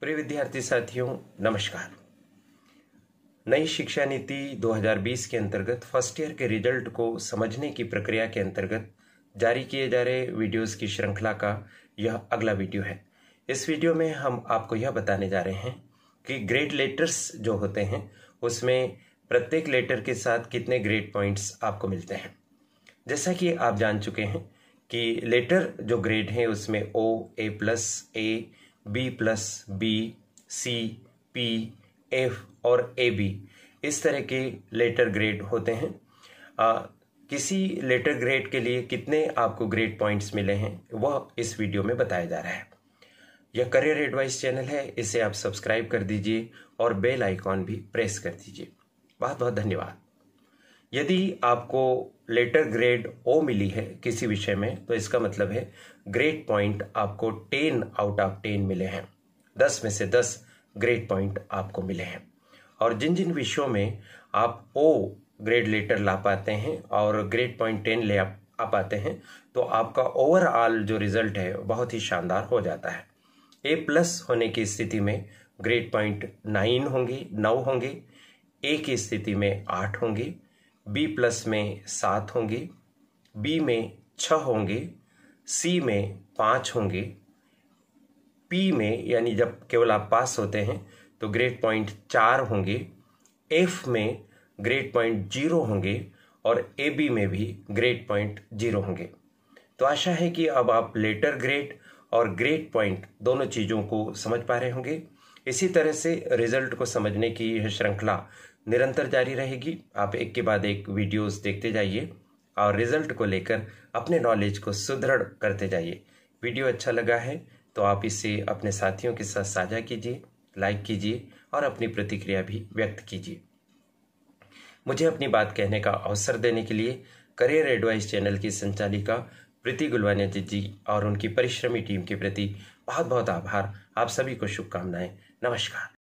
प्रिय विद्यार्थी साथियों नमस्कार नई शिक्षा नीति 2020 के अंतर्गत फर्स्ट ईयर के रिजल्ट को समझने की प्रक्रिया के अंतर्गत जारी किए जा रहे वीडियोस की श्रृंखला का यह अगला वीडियो है इस वीडियो में हम आपको यह बताने जा रहे हैं कि ग्रेड लेटर्स जो होते हैं उसमें प्रत्येक लेटर के साथ कितने ग्रेड पॉइंट्स आपको मिलते हैं जैसा कि आप जान चुके हैं कि लेटर जो ग्रेड हैं उसमें O A plus A B plus B C P F और ए बी इस तरह के लेटर ग्रेड होते हैं आ, किसी लेटर ग्रेड के लिए कितने आपको ग्रेड पॉइंट्स मिले हैं वह इस वीडियो में बताया जा रहा है यह करियर एडवाइस चैनल है इसे आप सब्सक्राइब कर दीजिए और बेल आइकॉन भी प्रेस कर दीजिए बहुत बहुत धन्यवाद यदि आपको लेटर ग्रेड ओ मिली है किसी विषय में तो इसका मतलब है ग्रेड पॉइंट आपको टेन आउट ऑफ टेन मिले हैं दस में से दस ग्रेड पॉइंट आपको मिले हैं और जिन जिन विषयों में आप ओ ग्रेड लेटर ला पाते हैं और ग्रेड पॉइंट टेन ले आ, पाते हैं तो आपका ओवरऑल जो रिजल्ट है बहुत ही शानदार हो जाता है ए प्लस होने की स्थिति में ग्रेड पॉइंट नाइन होंगे नौ होंगे ए की स्थिति में आठ होंगी बी प्लस में सात होंगे बी में छः होंगे सी में पाँच होंगे पी में यानी जब केवल आप पास होते हैं तो ग्रेड पॉइंट चार होंगे एफ में ग्रेड पॉइंट जीरो होंगे और ए बी में भी ग्रेड पॉइंट जीरो होंगे तो आशा है कि अब आप लेटर ग्रेड और ग्रेड पॉइंट दोनों चीज़ों को समझ पा रहे होंगे इसी तरह से रिजल्ट को समझने की यह श्रृंखला निरंतर जारी रहेगी आप एक के बाद एक वीडियोस देखते जाइए और रिजल्ट को लेकर अपने नॉलेज को सुदृढ़ करते जाइए वीडियो अच्छा लगा है तो आप इसे अपने साथियों के साथ साझा कीजिए लाइक कीजिए और अपनी प्रतिक्रिया भी व्यक्त कीजिए मुझे अपनी बात कहने का अवसर देने के लिए करियर एडवाइस चैनल की संचालिका प्रीति गुलवानिया जी और उनकी परिश्रमी टीम के प्रति बहुत बहुत आभार आप सभी को शुभकामनाएं नमस्कार